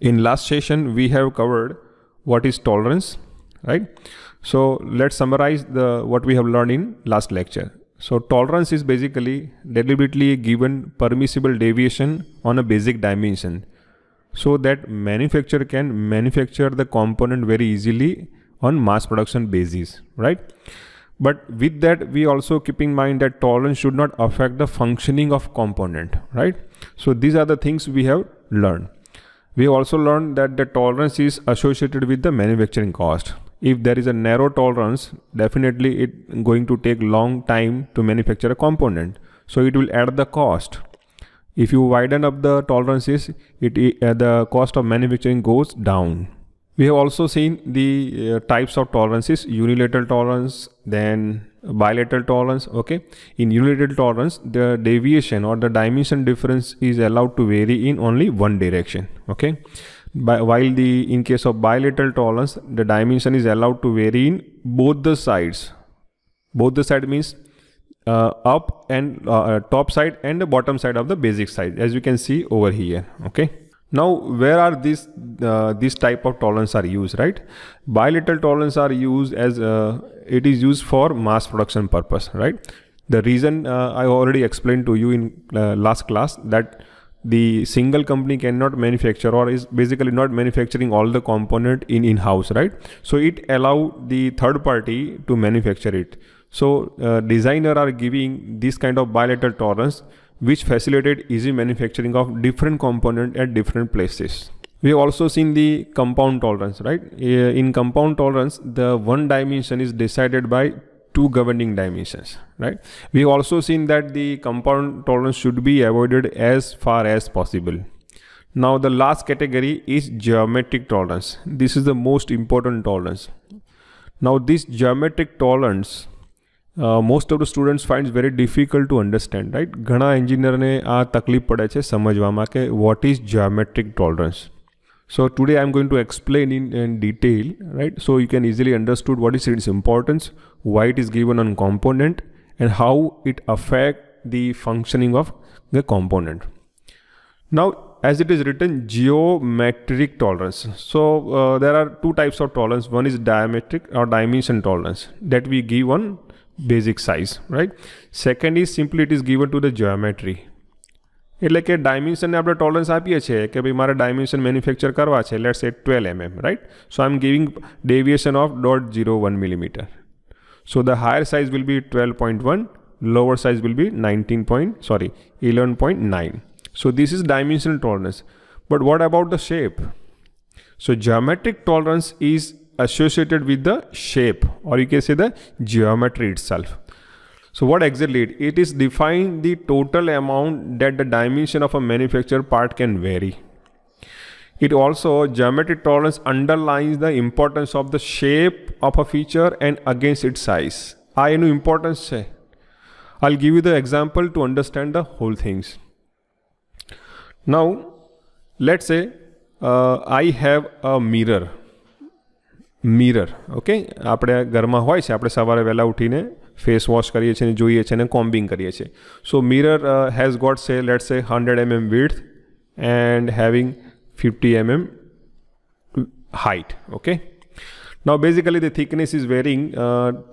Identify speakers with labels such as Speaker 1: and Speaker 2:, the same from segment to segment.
Speaker 1: in last session we have covered what is tolerance right so let's summarize the what we have learned in last lecture so tolerance is basically deliberately given permissible deviation on a basic dimension so that manufacturer can manufacture the component very easily on mass production basis right but with that we also keep in mind that tolerance should not affect the functioning of component right so these are the things we have learned we also learned that the tolerance is associated with the manufacturing cost. If there is a narrow tolerance, definitely it going to take long time to manufacture a component. So it will add the cost. If you widen up the tolerances, it uh, the cost of manufacturing goes down. We have also seen the uh, types of tolerances, unilateral tolerance, then bilateral tolerance okay in unilateral tolerance the deviation or the dimension difference is allowed to vary in only one direction okay By, while the in case of bilateral tolerance the dimension is allowed to vary in both the sides both the side means uh, up and uh, uh top side and the bottom side of the basic side as you can see over here okay now where are these uh, this type of tolerance are used right bilateral tolerance are used as uh, it is used for mass production purpose right the reason uh, i already explained to you in uh, last class that the single company cannot manufacture or is basically not manufacturing all the component in in house right so it allow the third party to manufacture it so uh, designer are giving this kind of bilateral tolerance which facilitated easy manufacturing of different component at different places we have also seen the compound tolerance right in compound tolerance the one dimension is decided by two governing dimensions right we have also seen that the compound tolerance should be avoided as far as possible now the last category is geometric tolerance this is the most important tolerance now this geometric tolerance uh, most of the students finds very difficult to understand right ઘણા એન્જિનિયરને આ તકલીફ પડે છે સમજવામાં કે what is geometric so today I'm going to explain in, in detail, right? So you can easily understood what is its importance, why it is given on component and how it affect the functioning of the component. Now as it is written geometric tolerance so uh, there are two types of tolerance one is diametric or dimension tolerance that we give on basic size right second is simply it is given to the geometry એટલે કે ડાયમેન્શનને આપણે tolerance આપીએ છીએ કે ભાઈ મારે dimension manufacture કરવા છે let's at twelve mm right so I am giving deviation of dot zero one millimetre so the higher size will be twelve point one lower size will be 19 sorry 11.9 so this is dimension tolerance but what about the shape so geometric tolerance is associated with the shape or you can say the geometry itself so what exit lead? It is define the total amount that the dimension of a manufactured part can vary. It also geometric tolerance underlines the importance of the shape of a feature and against its size. I know importance. i I'll give you the example to understand the whole things. Now, let's say uh, I have a mirror. okay? Okay આપણે ઘરમાં હોય છે આપણે સવારે વહેલા ઉઠીને face wash કરીએ છીએ અને જોઈએ છીએ અને કોમ્બિંગ કરીએ છીએ so mirror has got say let say hundred mm width and having fifty mm height okay now basically the thickness is varying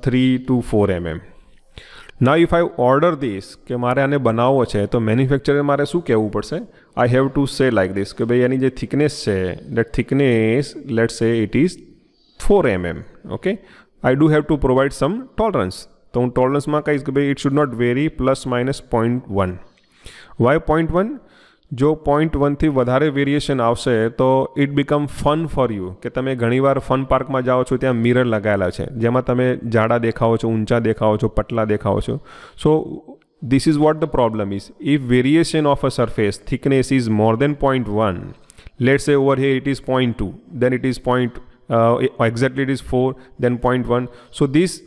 Speaker 1: three two four mm ના now if i order this કે મારે આને બનાવવો છે તો manufacturer મારે શું કહેવું પડશે I have to say like this કે ભાઈ એની જે થિકનેસ છે let thickness let say it is four mm okay I do have to provide some tolerance तो उन टॉलरेंस मार्क का इसके भाई it should not vary plus minus point one why point one જો પોઈન્ટ વનથી વધારે variation આવશે તો it become fun for you કે તમે ઘણીવાર ફન પાર્કમાં જાઓ છો ત્યાં મિરર લગાવેલા છે જેમાં તમે જાડા દેખાઓ છો ઊંચા દેખાઓ છો પટલા દેખાઓ છો so this is what the problem is if variation of a surface thickness is more than 0.1 let's say over here it is 0.2 then it is point uh, exactly it is 4 then 0.1 so this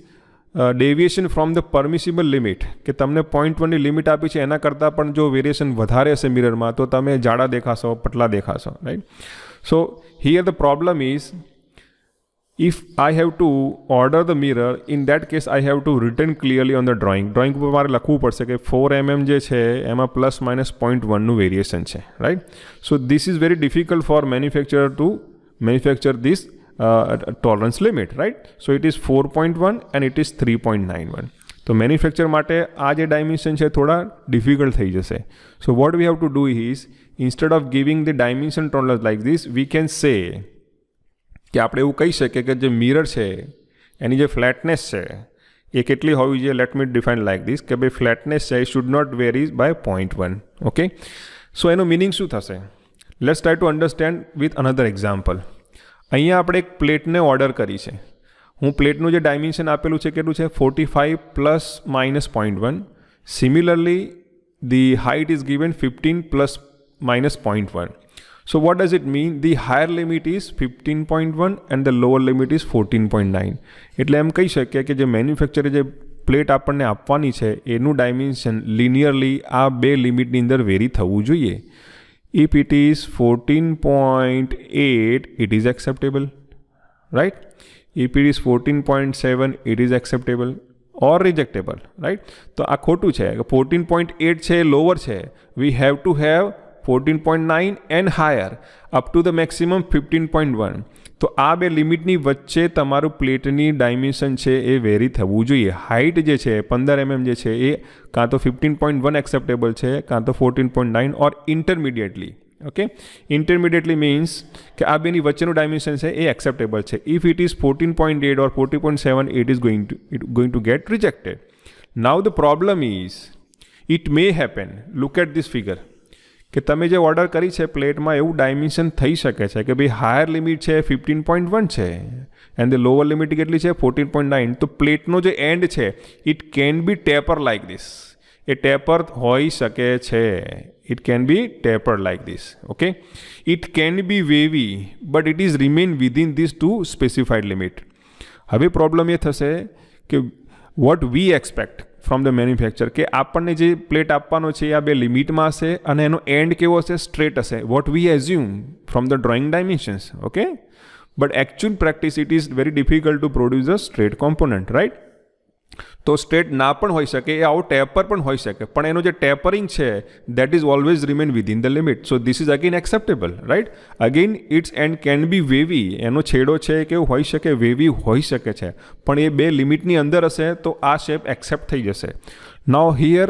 Speaker 1: deviation from the permissible limit કે તમને point વનની limit આપી છે એના કરતાં પણ જો variation વધારે હશે મિરરમાં તો તમે જાડા દેખાશો પટલા દેખાશો right so here the problem is if I have to order the mirror in that case I have to written clearly on the drawing. Drawing ઉપર મારે લખવું પડશે કે ફોર એમએમ mm જે છે એમાં પ્લસ માઇનસ પોઈન્ટ વનનું variation છે right so this is very difficult for manufacture to manufacture this tolerance limit so it tolerance for right? One and it 4.1 three it nine one તો manufacture માટે આ જે dimension છે થોડા difficult થઈ જશે so what we have to do is instead of giving the dimension tolerance like this we can say કે આપણે એવું કહી શકીએ કે જે મિરર છે એની જે ફ્લેટનેસ છે એ કેટલી હોવી જોઈએ let me define like this કે ભાઈ ફ્લેટનેસ છે should not varies by point one okay so એનું મિનિંગ શું થશે let's try to understand with another example અહીંયા આપણે એક પ્લેટને ઓર્ડર કરી છે હું પ્લેટનું જે ડાયમેન્શન આપેલું છે કેટલું છે forty five plus minus point one similarly the height is given fifteen plus minus point one so what does it mean the higher limit is fifteen point one and the lower limit is fourteen point nine એટલે એમ કહી શકીએ કે જે મેન્યુફેક્ચરે જે plate આપણને આપવાની છે એનું ડાયમેન્શન લિનિયરલી આ બે લિમિટની અંદર વેરી થવું જોઈએ if it is 14.8 it is acceptable right if it is 14.7 it is acceptable or rejectable right so a khotu che 14.8 che lower che we have to have 14.9 and higher up to the maximum 15.1 તો આ બે લિમિટની વચ્ચે તમારું પ્લેટની dimension છે એ very થવું જોઈએ height જે છે પંદર એમએમ mm જે છે એ કાં તો ફિફ્ટીન પોઈન્ટ વન એક્સેપ્ટેબલ છે કાં તો fourteen point nine or intermediately okay intermediately means કે આ બેની વચ્ચેનું ડાયમેન્શન છે એ એક્સેપ્ટેબલ છે if it is fourteen point eight or forty point seven it is going to it going to get rejected now the problem is it may happen look at this figure કે તમે જે order કરી છે પ્લેટમાં એવું dimension થઈ શકે છે કે ભાઈ હાયર લિમિટ છે ફિફ્ટીન પોઈન્ટ વન છે એન્ડ ધ લોવર લિમિટ કેટલી છે ફોર્ટીન પોઈન્ટ નાઇન તો પ્લેટનો જે એન્ડ છે it can be taper like this એ ટેપર હોઈ શકે છે it can be taper like this okay it can be wavy but it is remain within this two specified limit હવે problem એ થશે કે what we expect from the manufacture કે આપણને જે પ્લેટ આપવાનો છે એ આ બે લિમિટમાં હશે અને એનો એન્ડ કેવો હશે સ્ટ્રેટ હશે what we assume from the drawing dimensions okay but actual practice it is very difficult to produce a straight component right તો સ્ટેટ ના પણ હોઈ શકે એ આવો ટેપર પણ હોઈ શકે પણ એનું જે ટેપરિંગ છે that is always remain within the limit so this is again acceptable right again its end can be wavy એનો છેડો છે કે એવું હોઈ શકે વેવી હોઈ શકે છે પણ એ બે લિમિટની અંદર હશે તો આ શેપ એક્સેપ્ટ થઈ જશે now here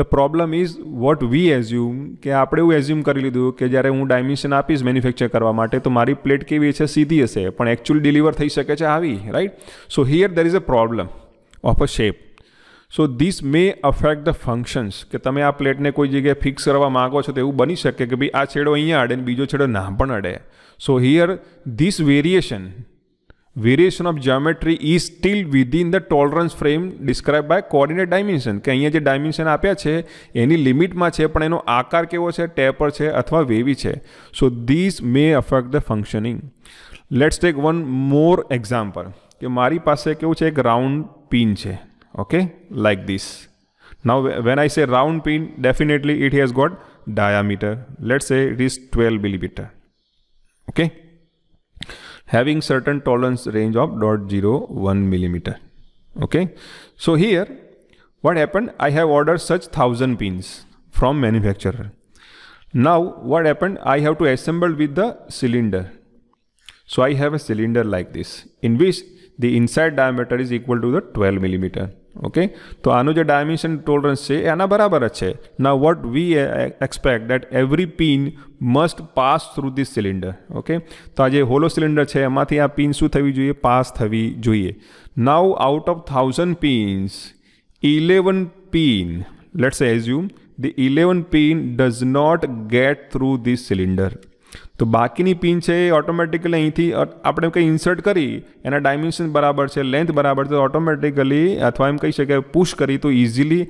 Speaker 1: the problem is what we assume કે આપણે એવું એઝ્યુમ કરી લીધું કે જ્યારે હું ડાયમેન્શન આપીશ મેન્યુફેક્ચર કરવા માટે તો મારી પ્લેટ કેવી છે સીધી હશે પણ એકચ્યુઅલી ડિલિવર થઈ શકે છે આવી right so here there is a problem of a shape so this may affect the functions કે તમે આ પ્લેટને કોઈ જગ્યાએ ફિક્સ કરવા માગો છો તો એવું બની શકે કે ભાઈ આ છેડો અહીંયા અડે ને બીજો છેડો ના પણ અડે so here this variation variation of geometry is still within the tolerance frame describe by coordinate dimension કે અહીંયા જે ડાયમેન્શન આપ્યા છે એની લિમિટમાં છે પણ એનો આકાર કેવો છે ટેપર છે અથવા વેવી છે so this may affect the functioning let's take one more example કે મારી પાસે કેવું છે એક રાઉન્ડ પિન છે okay like this now when I say round pin definitely it has got diameter let's say it is 12 millimeter okay having certain tolerance range of 0.01 millimeter okay so here what happened I have ordered such thousand pins from manufacturer now what happened I have to assemble with the cylinder so I have a cylinder like this in which the inside diameter is equal to the twelve millimetre okay તો આનું જે dimension tolerance છે એના બરાબર જ છે ના what we expect that every pin must pass through this cylinder okay તો આ જે હોલો સિલિન્ડર છે એમાંથી આ પિન શું થવી જોઈએ પાસ થવી જોઈએ now out of thousand pins eleven pin let's assume the eleven pin does not get through this cylinder તો બાકીની પિન છે એ ઓટોમેટિકલી અહીંથી આપણે કંઈ ઇન્સર્ટ કરી એના ડાયમેન્શન બરાબર છે લેન્થ બરાબર છે તો ઓટોમેટિકલી અથવા એમ કહી શકાય પુશ કરી તો ઇઝીલી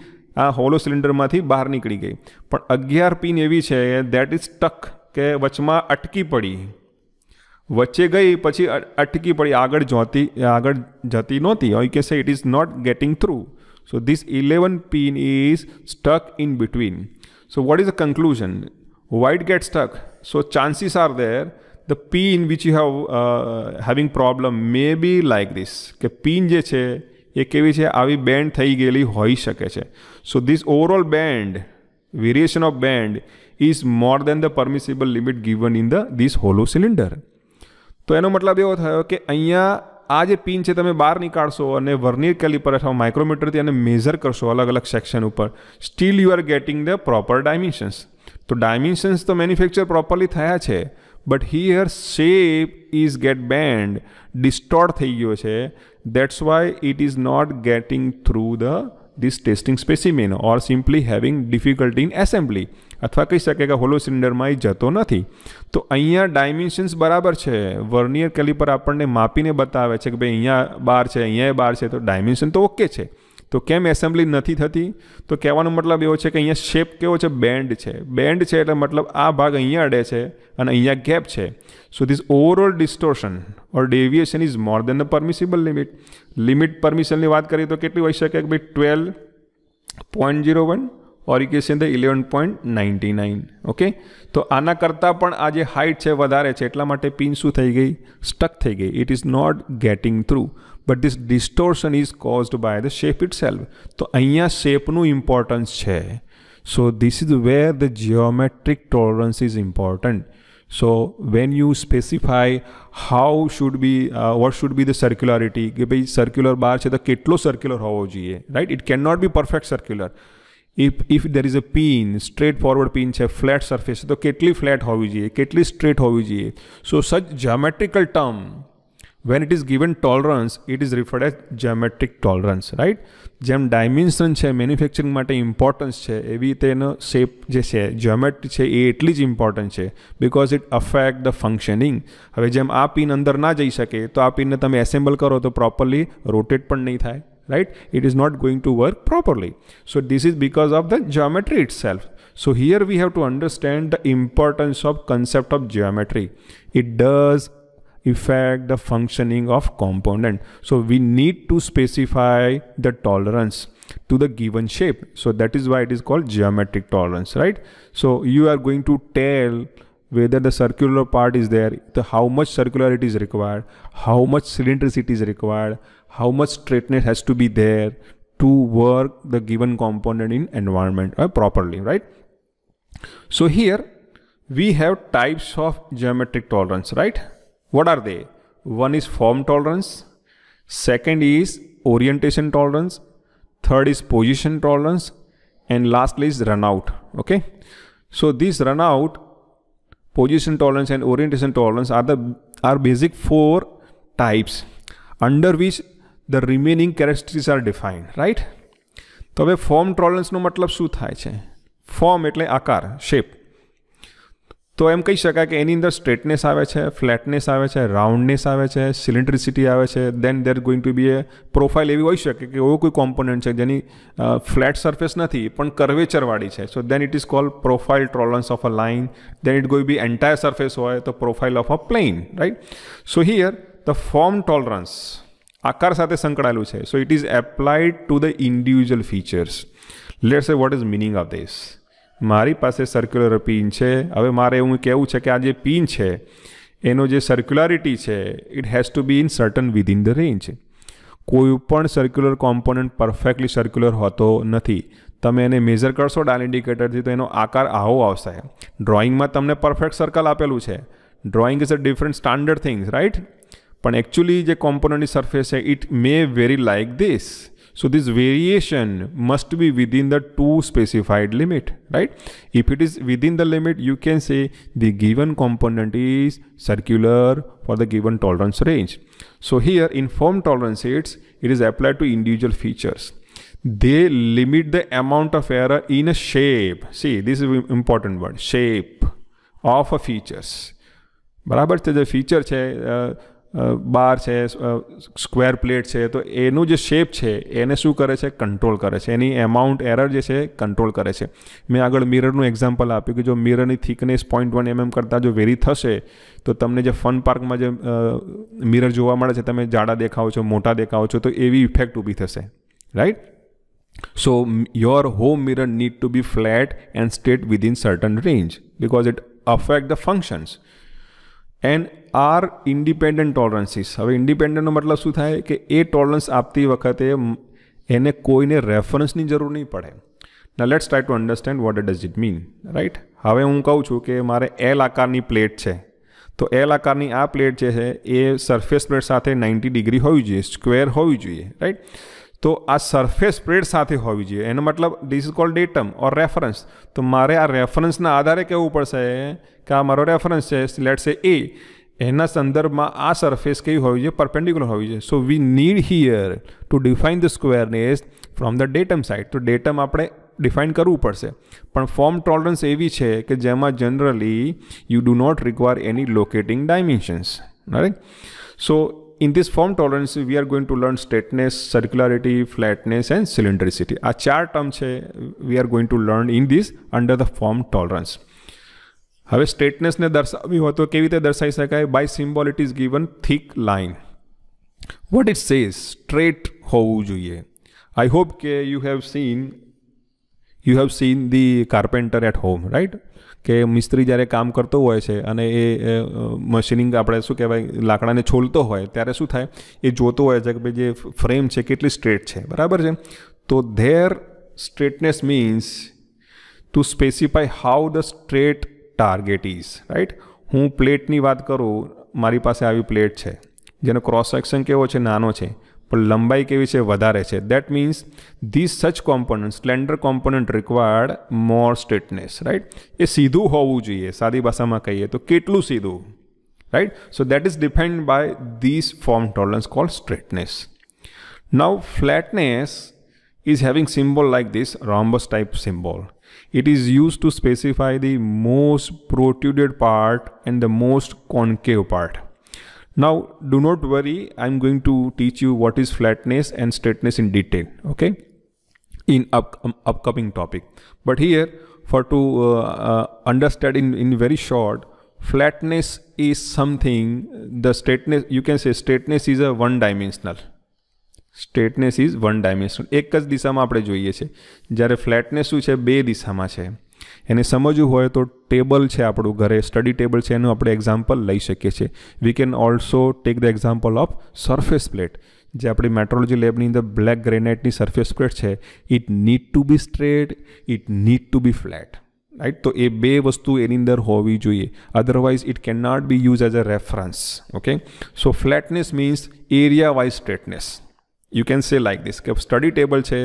Speaker 1: આ હોલો સિલિન્ડરમાંથી બહાર નીકળી ગઈ પણ અગિયાર પિન એવી છે દેટ ઇઝ ટક કે વચમાં અટકી પડી વચ્ચે ગઈ પછી અટકી પડી આગળ જોતી આગળ જતી નહોતી ઓઈ કે say it is not getting through so this eleven pin is stuck in between so what is a conclusion white gets stuck so chances are there the pin which you have uh, having problem may be like this કે pin જે છે એ કેવી છે આવી band થઈ ગયેલી હોઈ શકે છે so this overall bend variation of bend is more than the permissible limit given in the this hollow cylinder તો એનો મતલબ એવો થયો કે અહીંયા આ જે પિન છે તમે બહાર નીકાળશો અને કેલી પર અથવા માઇક્રોમીટરથી અને મેઝર કરશો અલગ અલગ સેક્શન ઉપર still you are getting the proper dimensions તો ડાયમેન્શન્સ તો મેન્યુફેક્ચર પ્રોપરલી થયા છે but here shape is get bend distorted થઈ ગયો છે that's why it is not getting through the this testing specimen or simply having difficulty in assembly અથવા કહી શકે કે હોલો સિલિન્ડરમાં એ જતો નથી તો અહીંયા ડાયમેન્શન્સ બરાબર છે વર્નિયર કેલિપર આપણને માપીને બતાવે છે કે ભાઈ અહીંયા બાર છે અહીંયા બાર છે તો ડાયમેન્શન તો ઓકે છે તો કેમ એસેમ્બલી નથી થતી તો કહેવાનો મતલબ એવો છે કે અહીંયા શેપ કેવો છે બેન્ડ છે બેન્ડ છે એટલે મતલબ આ ભાગ અહીંયા અડે છે અને અહીંયા ગેપ છે so this overall distortion or deviation is more than the permissible limit limit પરમિશનની વાત કરીએ તો કેટલી હોઈ શકે કે ભાઈ twelve point zero one or you case eleven point ninety nine okay તો આના કરતાં પણ આ જે હાઇટ છે વધારે છે એટલા માટે પિન શું થઈ ગઈ સ્ટક થઈ ગઈ it is not getting through but this distortion is caused by the shape itself તો અહીંયા શેપનું ઇમ્પોર્ટન્સ છે so this is where the geometric tolerance is important so when you specify how should be what should be be circularity કે ભાઈ circular બાર છે તો કેટલો circular હોવો જોઈએ right it can not be perfect circular if if there is a pin straightforward pin છે flat surface તો કેટલી ફ્લેટ હોવી જોઈએ કેટલી સ્ટ્રેટ હોવી જોઈએ so such geometrical term when it is given tolerance it is referred as geometric tolerance right જેમ dimension છે મેન્યુફેક્ચરિંગ માટે ઇમ્પોર્ટન્સ છે એવી રીતે એનો શેપ જે છે જ્યોમેટ્રી છે એ એટલી જ ઇમ્પોર્ટન્ટ છે because it affect the functioning હવે જેમ આ પિન અંદર ના જઈ શકે તો આ પિનને તમે એસેમ્બલ કરો તો પ્રોપરલી રોટેટ પણ નહીં થાય right it is not going to work properly so this is because of the geometry itself so here we have to understand the importance of concept of geometry it does affect the functioning of component so we need to specify the tolerance to the given shape so that is why it is called geometric tolerance right so you are going to tell whether the circular part is there the how much circularity is required how much cylindricity is required how much straightness has to be there to work the given component in environment uh, properly, right? So here we have types of geometric tolerance, right? What are they? One is form tolerance, second is orientation tolerance, third is position tolerance, and lastly is runout. Okay. So this runout, position tolerance and orientation tolerance are the are basic four types under which the remaining characteristics are defined right તો હવે form ટોલરન્સનો મતલબ શું થાય છે form એટલે આકાર shape તો એમ કહી શકાય કે એની અંદર સ્ટ્રેટનેસ આવે છે ફ્લેટનેસ આવે છે રાઉન્ડનેસ આવે છે સિલિન્ડ્રિસિટી આવે છે then there going to be a profile એવી હોઈ શકે કે એવો કોઈ કોમ્પોનન્ટ છે જેની ફ્લેટ સરફેસ નથી પણ કર્વેચરવાળી છે so then it is call profile tolerance of a line then it ગોઈ બી એન્ટાયર સરફેસ હોય તો profile of a plane right so here the form tolerance આકાર સાથે સંકળાયેલું છે so it is applied to the individual features let say what is meaning of this મારી પાસે circular pin છે હવે મારે એવું કહેવું છે કે આ જે પિન છે એનો જે સર્ક્યુલારિટી છે it has to be in certain within the range કોઈપણ સર્ક્યુલર કોમ્પોનન્ટ પરફેક્ટલી સર્ક્યુલર હોતો નથી તમે એને મેઝર કરશો ડાલ ઇન્ડિકેટરથી તો એનો આકાર આવો આવશે ડ્રોઈંગમાં તમને પરફેક્ટ સર્કલ આપેલું છે drawing is a different standard things right પણ એકચ્યુઅલી જે કોમ્પોનન્ટની સરફેસ છે it may vary like this so this variation must be within the two specified limit right if it is within the limit you can say the given component is circular for the given tolerance range. So here in form tolerance rates, it is applied to individual features. They limit the amount of error in a shape. See, this is important word, shape of a features. બરાબર છે જે feature છે બાર છે square plate છે તો એનું જે shape છે એને શું કરે છે કંટ્રોલ કરે છે એની એમાઉન્ટ એરર જે છે કંટ્રોલ કરે છે મેં આગળ મિરરનું એક્ઝામ્પલ આપ્યું કે જો મિરરની થિકનેસ પોઈન્ટ વન એમએમ કરતાં જો વેરી થશે તો તમને જે ફન પાર્કમાં જે મિરર જોવા મળે છે તમે જાડા દેખાઓ છો મોટા દેખાઓ છો તો એવી ઇફેક્ટ ઊભી થશે right so your home mirror need to be flat and state within certain range because it affect the functions and are independent tolerances હવે ઇન્ડિપેન્ડન્ટનો મતલબ શું થાય કે એ ટોલરન્સ આપતી વખતે એને કોઈને રેફરન્સની જરૂર નહીં પડે ના let's try to understand what does it mean right હવે હું કહું છું કે મારે એલ આકારની પ્લેટ છે તો એલ આકારની આ પ્લેટ જે છે એ સરફેસ પ્લેટ સાથે નાઇન્ટી ડિગ્રી હોવી જોઈએ સ્ક્વેર હોવી જોઈએ રાઈટ તો આ સરફેસ સ્પ્રેડ સાથે હોવી જોઈએ એનો મતલબ this is called datum or reference તો મારે આ રેફરન્સના આધારે કહેવું પડશે કે આ મારો રેફરન્સ છે લેટ સે એ એના સંદર્ભમાં આ સરફેસ કેવી હોવી જોઈએ પરપેન્ડિક્યુલર હોવી જોઈએ so we need here to define the squareness from the datum side તો ડેટમ આપણે ડિફાઇન કરવું પડશે પણ ફોર્મ ટોલરન્સ એવી છે કે જેમાં generally you do not require any locating dimensions right so in this form tolerance we are going to learn straightness circularity flatness and cylindricity a char term che, we are going to learn in this under the form tolerance have straightness ne darshavi ho to kevi rite darshai sakay by symbol it is given thick line what it says straight hovu joye i hope ke you have seen you have seen the carpenter at home right કે મિસ્ત્રી જ્યારે કામ કરતો હોય છે અને એ machining આપણે શું કહેવાય લાકડાને છોલતો હોય ત્યારે શું થાય એ જોતો હોય છે કે ભાઈ જે ફ્રેમ છે કેટલી સ્ટ્રેટ છે બરાબર છે તો there straightness means to specify how the straight target is right હું પ્લેટની વાત કરું મારી પાસે આવી પ્લેટ છે જેનો ક્રોસ સેક્શન કેવો છે નાનો છે પણ લંબાઈ કેવી છે વધારે છે that means this such component slender component required more straightness right એ સીધું હોવું જોઈએ સાદી ભાષામાં કહીએ તો કેટલું સીધું right so that is defined by this form tolerance call straightness now flatness is having symbol like this rhombus type symbol. It is used to specify the most protruded part and the most concave part. Now do not worry, I'm going to teach you what is flatness and straightness in detail, okay? In up, um, upcoming topic. But here, for to uh, uh, understand in, in very short, flatness is something, the straightness, you can say straightness is a one-dimensional, straightness is one dimensional એક જ દિશામાં આપણે જોઈએ છે જ્યારે flatness શું છે બે દિશામાં છે એને સમજવું હોય તો ટેબલ છે આપણું ઘરે સ્ટડી ટેબલ છે એનું આપણે એક્ઝામ્પલ લઈ શકીએ છીએ we can also take the example of surface plate જે આપણી મેટ્રોલોજી લેબની અંદર બ્લેક ગ્રેનાઇટની સરફેસ પ્લેટ છે it need to be straight it need to be flat right તો એ બે વસ્તુ એની અંદર હોવી જોઈએ otherwise it can not be use as a reference okay so flatness means area wise straightness you can say like this કે study table છે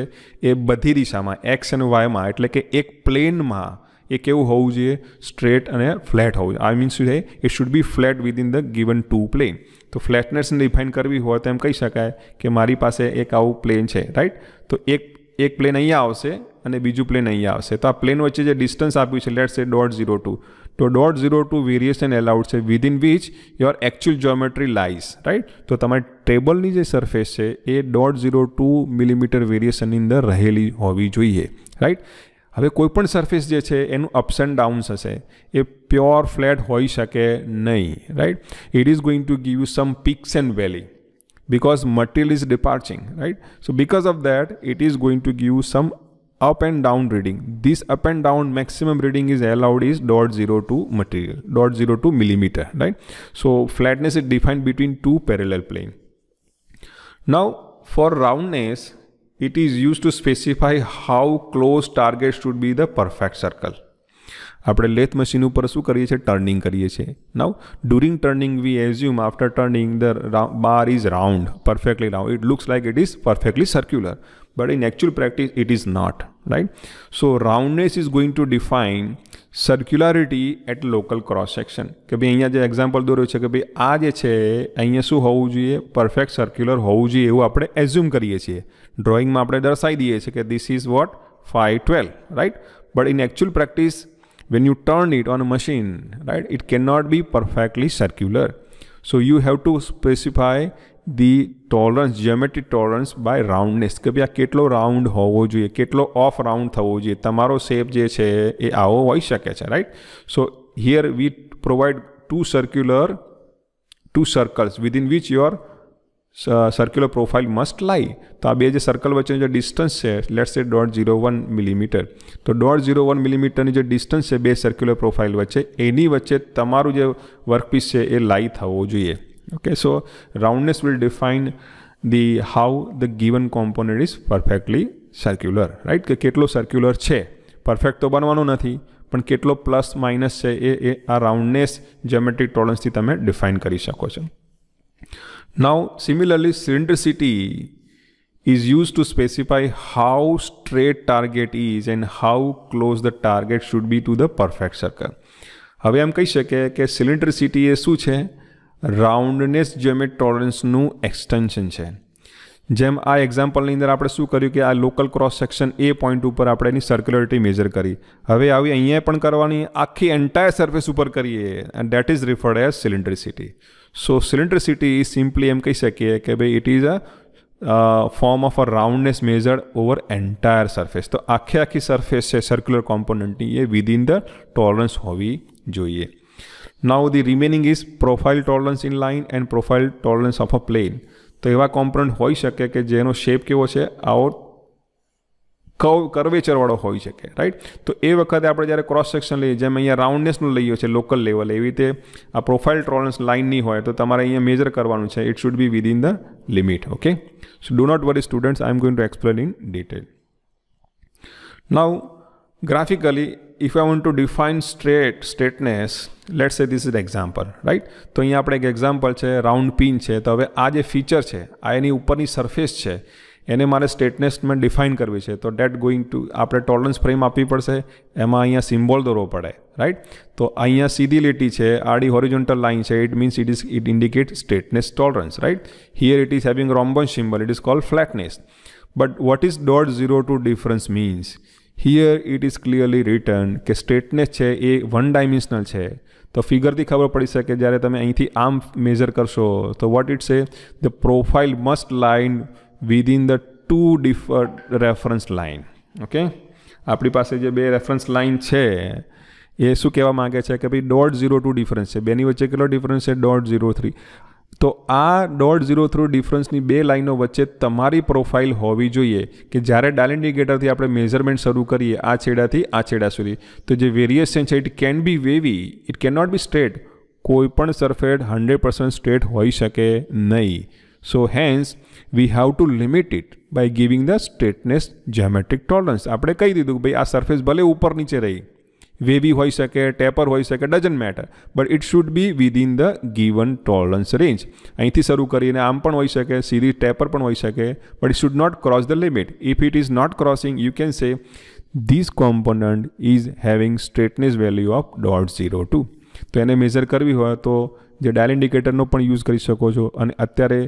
Speaker 1: એ બધી દિશામાં એક્સ એન્ડ વાયમાં એટલે કે એક પ્લેનમાં એ કેવું હોવું જોઈએ સ્ટ્રેટ અને ફ્લેટ હોવું જોઈએ આઈ મીન્સ શું થાય એ should be flat within the given two plane તો ફ્લેટનેસને ડિફાઇન કરવી હોય તો એમ કહી શકાય કે મારી પાસે એક આવું પ્લેન છે રાઈટ તો એક એક પ્લેન અહીંયા આવશે અને બીજું પ્લેન અહીંયા આવશે તો આ પ્લેન વચ્ચે જે ડિસ્ટન્સ આપ્યું છે let's a dot zero two તો dot zero two variation allowed છે within which your actual geometry lies right તો તમારી ટેબલની જે સરફેસ છે એ ડોટ ઝીરો ટુ મિલીમીટર વેરિએશનની અંદર રહેલી હોવી જોઈએ રાઈટ હવે કોઈપણ સર્ફેસ જે છે એનું અપ્સ એન્ડ ડાઉન્સ હશે એ પ્યોર ફ્લેટ હોઈ શકે નહીં right it is going to give you some peaks and valley because material is departing right so because of that it is going to give some up and down reading this up and down maximum reading is allowed is 0.02 material 0.02 millimeter right so flatness is defined between two parallel plane now for roundness it is use to specify how close target should be the perfect circle આપણે lathe machine ઉપર શું કરીએ છીએ turning કરીએ છીએ now during turning we assume after turning the bar is round perfectly round it looks like it is perfectly circular but in actual practice it is not right so roundness is going to define circularity at local cross section ke bhai ahiya example doryo che ke bhai aa je che ahiya shu hovu perfect circular hovu jiye evu apne assume kariye chhe drawing ma apne darshai diye chhe ke this is what 512 right but in actual practice when you turn it on a machine right it cannot be perfectly circular so you have to specify the tolerance geometric tolerance by roundness કે ભાઈ આ કેટલો round હોવો જોઈએ કેટલો of round થવો જોઈએ તમારો શેપ જે છે એ આવો હોઈ શકે છે right so here we provide two circular two circles within which your circular profile must lie તો આ બે જે સર્કલ વચ્ચેનું જે ડિસ્ટન્સ છે let say dot zero one millimetre તો ડોટ ઝીરો વન મિલીમીટરની જે ડિસ્ટન્સ છે બે સર્ક્યુલર પ્રોફાઇલ વચ્ચે એની વચ્ચે તમારું જે વર્કપીસ છે એ લાઈ થવો જોઈએ okay so roundness will define the how the given component is perfectly circular right કે કેટલો સર્ક્યુલર છે પરફેક્ટ તો બનવાનો નથી પણ કેટલો પ્લસ માઇનસ છે એ એ આ રાઉન્ડનેસ જ્યોમેટ્રિક ટોલન્સથી તમે ડિફાઇન કરી શકો છો now similarly cylindricity is use to specify how straight target is and how close the target should be to the perfect circle હવે એમ કહી શકે કે સિલિન્ડ્રિસિટી એ શું છે રાઉન્ડનેસ જ્યોમેટ ટોલરન્સનું એક્સટેન્શન છે જેમ આ એક્ઝામ્પલની અંદર આપણે શું કર્યું કે આ લોકલ ક્રોસ સેક્શન એ પોઈન્ટ ઉપર આપણે એની સર્ક્યુલરિટી મેજર કરી હવે આવી અહીંયા પણ કરવાની આખી એન્ટાયર સર્ફેસ ઉપર કરીએ and that is referred as cylindricity so cylindricity simply એમ કહી શકીએ કે ભાઈ it is a form of a roundness measured over entire surface તો આખી આખી સરફેસ છે સર્ક્યુલર કોમ્પોનન્ટની એ વિધિન ધ ટોલરન્સ હોવી જોઈએ Now the remaining is profile tolerance in line and profile tolerance of a plane. તો એવા કોમ્પોનન્ટ હોઈ શકે કે જેનો શેપ કેવો છે આવો કવ કરવેચરવાળો હોઈ શકે રાઈટ તો એ વખતે આપણે જ્યારે ક્રોસ સેક્શન લઈએ જેમ અહીંયા રાઉન્ડનેસનું લઈએ છીએ લોકલ લેવલ એવી રીતે આ પ્રોફાઇલ ટોલરન્સ લાઇનની હોય તો તમારે અહીંયા મેજર કરવાનું છે it should be within the limit okay so do not worry students I am going to explain in detail now graphically if I want to define state straightness let say this is example right તો અહીંયા આપણે એક example છે round pin છે તો હવે આ જે ફીચર છે આ એની ઉપરની સરફેસ છે એને મારે સ્ટેટનેસમાં ડિફાઇન કરવી છે તો ડેટ ગોઈંગ ટુ આપણે ટોલરન્સ ફ્રેમ આપવી પડશે એમાં અહીંયા સિમ્બોલ દોરવો પડે રાઈટ તો અહીંયા સીધી લીટી છે આડી હોરિઝોન્ટલ લાઇન છે it means it is it indicate straightness tolerance right here it is having rhombus symbol it is call flatness but what is dot zero two difference means here it is clearly written કે straightness છે એ one dimensional છે તો ફિગરથી ખબર પડી શકે જ્યારે તમે અહીંથી આમ મેઝર કરશો તો what it say the profile must line within the two differ reference line okay આપણી પાસે જે બે રેફરન્સ લાઇન છે એ શું કહેવા માગે છે કે ભાઈ ડોટ ઝીરો ટુ ડિફરન્સ છે બેની વચ્ચે કેટલો ડિફરન્સ છે દોઢ ઝીરો થ્રી તો આ ડોટ ઝીરો થ્રુ ડિફરન્સની બે લાઈનો વચ્ચે તમારી પ્રોફાઇલ હોવી જોઈએ કે જ્યારે ડાલ ઇન્ડિકેટરથી આપણે મેઝરમેન્ટ શરૂ કરીએ આ છેડાથી આ છેડા સુધી તો જે વેરિએશન છે it can be wavy it can not be straight કોઈ પણ સરફેટ હંડ્રેડ પર્સન્ટ સ્ટ્રેટ હોઈ શકે નહીં so hence we have to limit it by giving the straightness geometric tolerance આપણે કહી દીધું કે ભાઈ આ સરફેસ ભલે ઉપર નીચે રહી વેવી હોઈ શકે ટેપર હોઈ શકે doesn't matter but it should be within the given tolerance range અહીંથી શરૂ કરીને આમ પણ હોઈ શકે સીધી ટેપર પણ હોઈ શકે but it should not cross the limit if it is not crossing you can say this component is having straightness value of dot zero two તો એને મેઝર કરવી હોય તો જે ડાયલ ઇન્ડિકેટરનો પણ યુઝ કરી શકો છો અને અત્યારે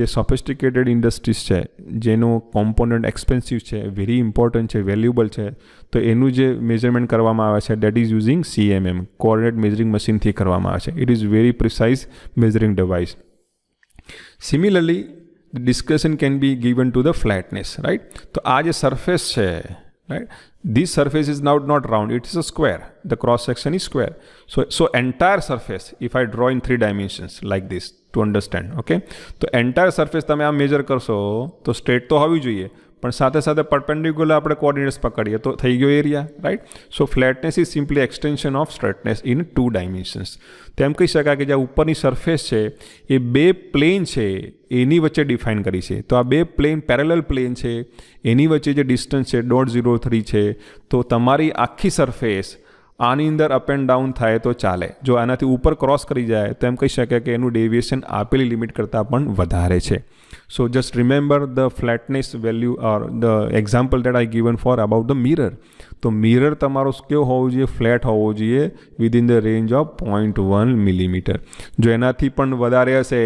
Speaker 1: જે સોફિસ્ટિકેટેડ ઇન્ડસ્ટ્રીઝ છે જેનો કોમ્પોનન્ટ એક્સપેન્સિવ છે વેરી ઇમ્પોર્ટન્ટ છે વેલ્યુબલ છે તો એનું જે મેઝરમેન્ટ કરવામાં આવે છે that is using CMM coordinate measuring મશીનથી કરવામાં આવે છે it is very precise measuring device similarly discussion can be given to the flatness right તો આ જે સરફેસ છે right this surface is now not round it is a square the cross section is square So, so entire surface, if I draw in three dimensions like this to understand, okay? તો entire surface તમે આ major કરશો તો straight તો હોવી જોઈએ પણ સાથે સાથે પરપેન્ડિક્યુલર આપણે કોઓર્ડિનેટ્સ પકડીએ તો થઈ ગયો area right so flatness is simply extension of straightness in two dimensions તેમ કહી શકાય કે જે ઉપરની સરફેસ છે એ બે પ્લેન છે એની વચ્ચે ડિફાઇન કરી છે તો આ બે પ્લેન પેરેલલ પ્લેન છે એની વચ્ચે જે ડિસ્ટન્સ છે દોઢ ઝીરો થ્રી છે તો તમારી આખી સરફેસ આની અંદર અપ એન્ડ ડાઉન થાય તો ચાલે જો આનાથી ઉપર ક્રોસ કરી જાય તો એમ કહી શકે કે એનું ડેવિએશન આપેલી લિમિટ કરતાં પણ વધારે છે so just remember the flatness value or the example that I given for about the mirror તો મિરર તમારો કેવો હોવો જોઈએ ફ્લેટ હોવો જોઈએ within the range of point one millimetre જો એનાથી પણ વધારે હશે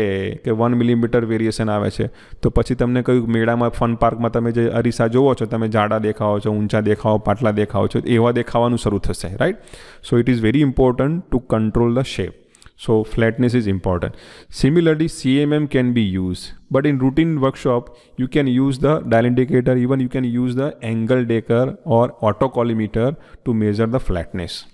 Speaker 1: કે વન મિલીમીટર વેરિએશન આવે છે તો પછી તમને કહ્યું મેળામાં ફન પાર્કમાં તમે જે અરીસા જોવો છો તમે જાડા દેખાવો છો ઊંચા દેખાવો પાટલા દેખાવો છો એવા દેખાવાનું શરૂ થશે right so it is very important to control the shape So flatness is important. Similarly, CMM can be used, but in routine workshop, you can use the dial indicator, even you can use the angle decker or autocollimeter to measure the flatness.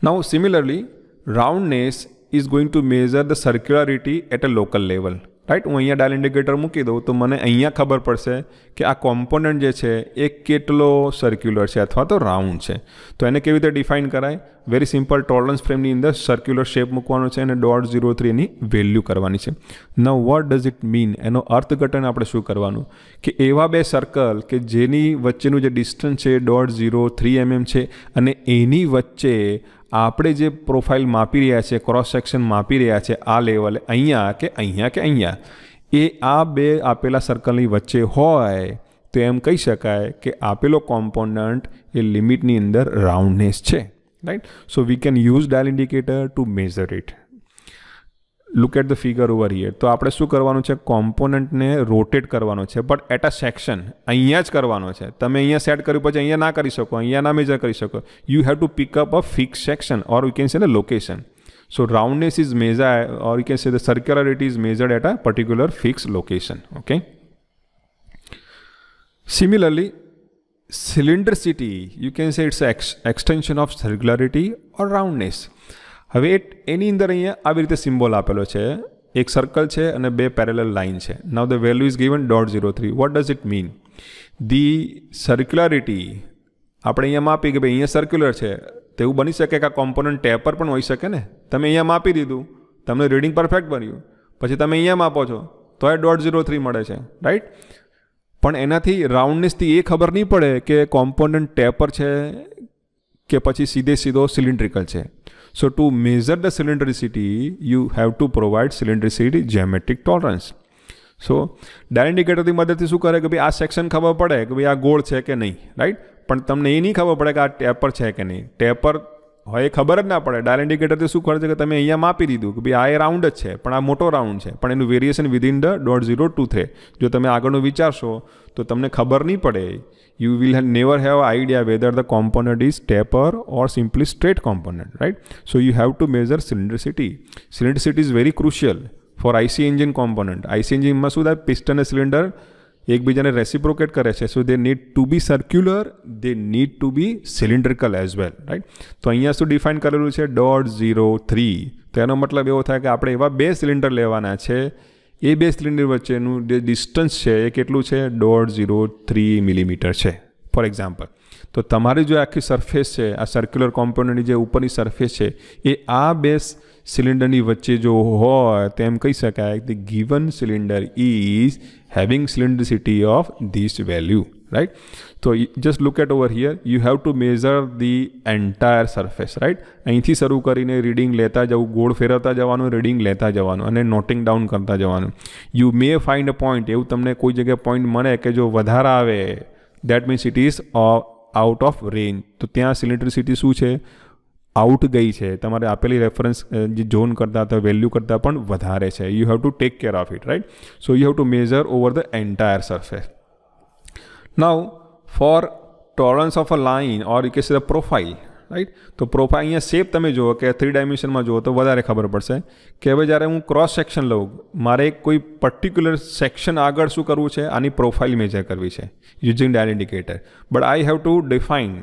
Speaker 1: Now similarly, roundness is going to measure the circularity at a local level. Right હું અહીંયા dial indicator મૂકી દઉં તો મને અહીંયા ખબર પડશે કે આ કોમ્પોનન્ટ જે છે એ કેટલો સર્ક્યુલર છે અથવા તો રાઉન્ડ છે તો એને કેવી રીતે ડિફાઇન કરાય વેરી સિમ્પલ ટોલરન્સ ફ્રેમની અંદર સર્ક્યુલર શેપ મૂકવાનો છે અને ડોટ ઝીરો થ્રીની વેલ્યુ કરવાની છે ન વોટ ડઝ ઇટ મીન એનો અર્થઘટન આપણે શું કરવાનું કે એવા બે સર્કલ કે જેની વચ્ચેનું જે ડિસ્ટન્સ છે ડોટ ઝીરો થ્રી એમએમ છે અને એની વચ્ચે આપણે જે પ્રોફાઇલ માપી રહ્યા છે ક્રોસ સેક્શન માપી રહ્યા છે આ લેવલે અહીંયા કે અહીંયા કે અહીંયા એ આ બે આપેલા સર્કલની વચ્ચે હોય તો એમ કહી શકાય કે આપેલો કોમ્પોનન્ટ એ લિમિટની અંદર રાઉન્ડનેસ છે right so we can use dial indicator to measure it look at the figure over here તો આપણે શું કરવાનું છે કોમ્પોનન્ટને રોટેટ કરવાનો છે બટ એટ અ સેક્શન અહીંયા જ કરવાનો છે તમે અહીંયા સેટ કર્યું પછી અહીંયા ના કરી શકો અહીંયા ના મેજર કરી શકો you have to pick up a fix section or you can say the location so roundness is measure or you can say the circularity is measured at a particular fix location okay similarly cylindricity you can say it's ex extension of circularity or roundness હવે એની અંદર અહીંયા આવી રીતે symbol આપેલો છે એક circle છે અને બે પેરેલલ લાઇન છે now the value is given dot zero three what does it mean the circularity આપણે અહીંયા માપી કે ભાઈ અહીંયા સર્ક્યુલર છે તેવું બની શકે કે આ કોમ્પોનન્ટ ટેપર પણ હોઈ શકે ને તમે અહીંયા માપી દીધું તમને રીડિંગ પરફેક્ટ બન્યું પછી તમે અહીંયા માપો છો તો એ ડોટ ઝીરો થ્રી મળે છે રાઈટ પણ એનાથી રાઉન્ડનેસથી એ ખબર નહીં પડે કે કોમ્પોનન્ટ ટેપર છે કે પછી સીધે સીધો સિલિન્ડ્રિકલ છે So to measure the cylindricity, you have to provide cylindricity geometric tolerance. So dial ઇન્ડિકેટરની મદદથી શું કરે કે ભાઈ આ સેક્શન ખબર પડે કે ભાઈ આ ગોળ છે કે નહીં રાઈટ પણ તમને એ નહીં ખબર પડે કે આ ટેપર છે કે નહીં ટેપર હવે એ ખબર જ ના પડે ડાયલ ઇન્ડિકેટરથી શું ખબર છે કે તમે અહીંયા માપી દીધું કે ભાઈ આ એ રાઉન્ડ જ છે પણ આ મોટો રાઉન્ડ છે પણ એનું variation within the dot zero two થે જો તમે આગળનું વિચારશો તો તમને ખબર નહીં પડે you will never have idea whether the component is taper or simply straight component right so you have to measure cylinder cylindricity cylindricity is very crucial for IC engine component IC એન્જિનમાં શું થાય piston cylinder એકબીજાને reciprocate કરે છે so they need to be circular they need to B cylindrical as well right તો અહીંયા શું define કરેલું છે ડોટ ઝીરો થ્રી તો એનો મતલબ એવો થાય કે આપણે એવા બે સિલિન્ડર લેવાના છે એ બે સિલિન્ડર વચ્ચેનું જે ડિસ્ટન્સ છે એ કેટલું છે ડોટ ઝીરો થ્રી મિલીમીટર છે ફોર એક્ઝામ્પલ તો તમારી જો આખી સરફેસ છે આ સર્ક્યુલર કોમ્પોનન્ટની જે ઉપરની સરફેસ છે એ આ બે સિલિન્ડરની વચ્ચે જો હોય તો એમ કહી શકાય the given cylinder is having cylindricity of this value right તો just look at over here you have to measure the entire surface right અહીંથી શરૂ કરીને રીડિંગ લેતા જવું ગોળ ફેરવતા જવાનું રીડિંગ લેતા જવાનું અને નોટિંગ ડાઉન કરતા જવાનું you may find a point એવું તમને કોઈ જગ્યાએ પોઈન્ટ મળે કે જો વધારે આવે that means it is out of range તો ત્યાં સિલિન્ડ્રિસિટી શું છે आउट गई है तेरे आपेली रेफरन्स जोन करता अथवा वेल्यू करता है you have to take care of it right so you have to measure over the entire surface now for tolerance of a line और यू कैसे प्रोफाइल राइट तो प्रोफाइल अँ शेप तब जो कि थ्री डायमेंशन में जो तो वे खबर पड़ से कि हमें जयरे हूँ क्रॉस सेक्शन लू मारे कोई पर्टिक्युलर सैक्शन आग शू करवे आनी प्रोफाइल मेजर करी है using indicator but I have to define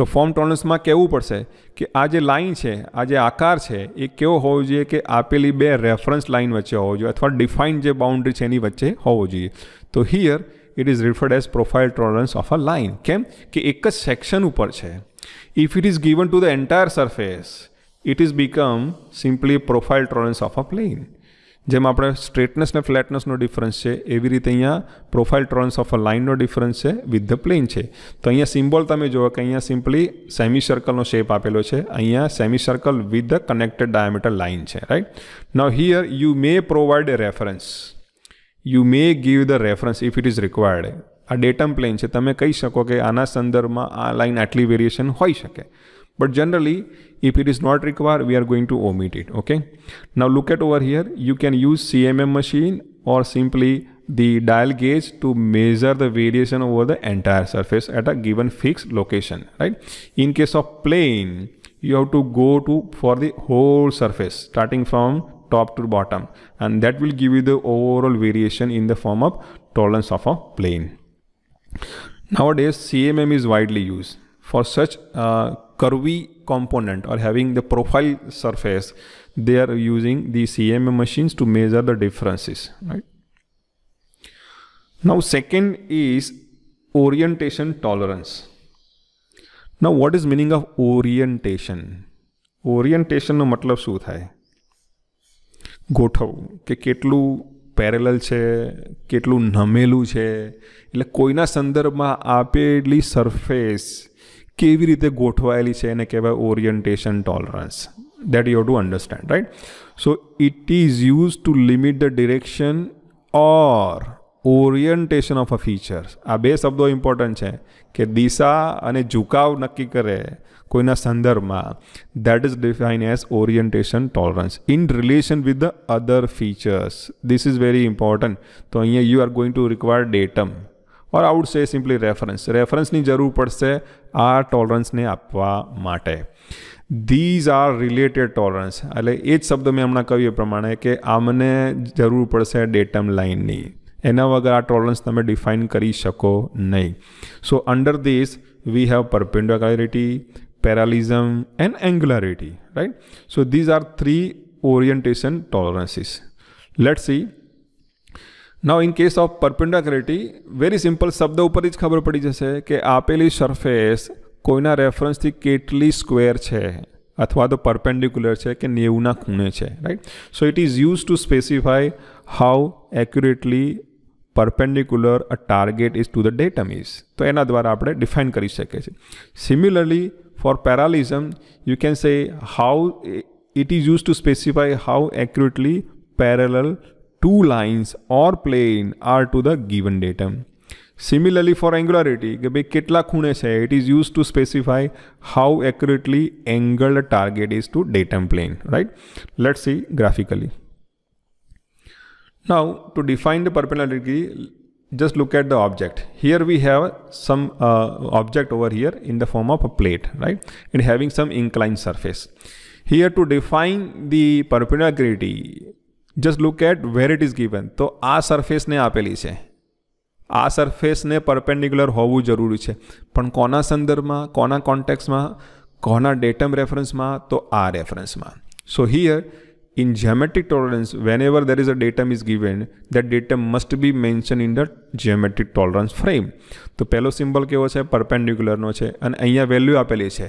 Speaker 1: તો ફોર્મ ટોલરન્સમાં કહેવું પડશે કે આ જે લાઇન છે આ જે આકાર છે એ કેવો હોવો જોઈએ કે આપેલી બે રેફરન્સ લાઇન વચ્ચે હોવો જોઈએ અથવા ડિફાઇન્ડ જે બાઉન્ડ્રી છે એની વચ્ચે હોવો જોઈએ તો here it is referred as profile tolerance of a line કેમ કે એક જ સેક્શન ઉપર છે if it is given to the entire surface it is become simply profile tolerance of a plane જેમ આપણે સ્ટ્રેટનેસ ને ફ્લેટનેસનો ડિફરન્સ છે એવી રીતે અહીંયા પ્રોફાઇલ ટોલરન્સ ઓફ અ લાઇનનો ડિફરન્સ છે વિથ ધ પ્લેન છે તો અહીંયા સિમ્બોલ તમે જુઓ કે અહીંયા સિમ્પલી સેમી સર્કલનો શેપ આપેલો છે અહીંયા semicircle with the connected diameter line છે right now here you may provide a reference you may give the reference if it is required આ ડેટમ પ્લેન છે તમે કહી શકો કે આના સંદર્ભમાં આ લાઇન આટલી વેરિએશન હોઈ શકે but generally if it is not required we are going to omit it okay now look at over here you can use CMM machine or simply the dial gauge to measure the variation over the entire surface at a given fixed location right in case of plane you have to go to for the whole surface starting from top to bottom and that will give you the overall variation in the form of tolerance of a plane nowadays cmm is widely used for such curvy component or having the profile surface they are using the CMM machines to measure the differences right now second is orientation tolerance now what is meaning of orientation Orientation no મતલબ શું થાય ગોઠવવું ke ketlu parallel છે કેટલું નમેલું છે એટલે કોઈના સંદર્ભમાં આપેલી સરફેસ કેવી રીતે ગોઠવાયેલી છે એને કહેવાય orientation tolerance that you to understand right so it is use to limit the direction or orientation of a features આ બે શબ્દો ઇમ્પોર્ટન્ટ છે કે દિશા અને ઝુકાવ નક્કી કરે કોઈના સંદર્ભમાં that is define as orientation tolerance in relation with the other features this is very important તો અહીંયા you are going to require datum or out say simply reference રેફરન્સની જરૂર પડશે આ ટોલરન્સને આપવા માટે ધીઝ આર રિલેટેડ ટોલરન્સ એટલે એ જ શબ્દ મેં હમણાં કહ્યું એ પ્રમાણે કે આ મને જરૂર પડશે ડેટમ લાઇનની એના વગર આ ટોલરન્સ તમે ડિફાઇન કરી શકો નહીં so under this we have perpendicularity parallelism and angularity right so these are three orientation tolerances let see now in case of perpendicularity very simple શબ્દ ઉપર જ ખબર પડી જશે કે આપેલી સરફેસ કોઈના રેફરન્સથી કેટલી સ્ક્વેર છે અથવા તો પરપેન્ડિક્યુલર છે કે નેવુંના ખૂણે છે right so it is use to specify how accurately perpendicular a target is to the datum is તો એના દ્વારા આપણે ડિફાઇન કરી શકીએ છીએ similarly for parallelism you can say how it is use to specify how accurately parallel two lines or plane are to the given datum. Similarly for angularity, it is used to specify how accurately angled target is to datum plane, right? Let's see graphically. Now to define the perpendicularity, just look at the object. Here we have some uh, object over here in the form of a plate, right? And having some inclined surface. Here to define the perpendicularity, just look at where it is given તો આ સરફેસને આપેલી છે આ સરફેસને perpendicular હોવું જરૂરી છે પણ કોના સંદર્ભમાં કોના કોન્ટેક્સમાં કોના ડેટમ રેફરન્સમાં તો આ રેફરન્સમાં so here in geometric tolerance whenever there is a datum is given that datum must be mentioned in the geometric tolerance frame તો પહેલો સિમ્બલ કેવો છે પરપેન્ડિક્યુલરનો છે અને અહીંયા વેલ્યુ આપેલી છે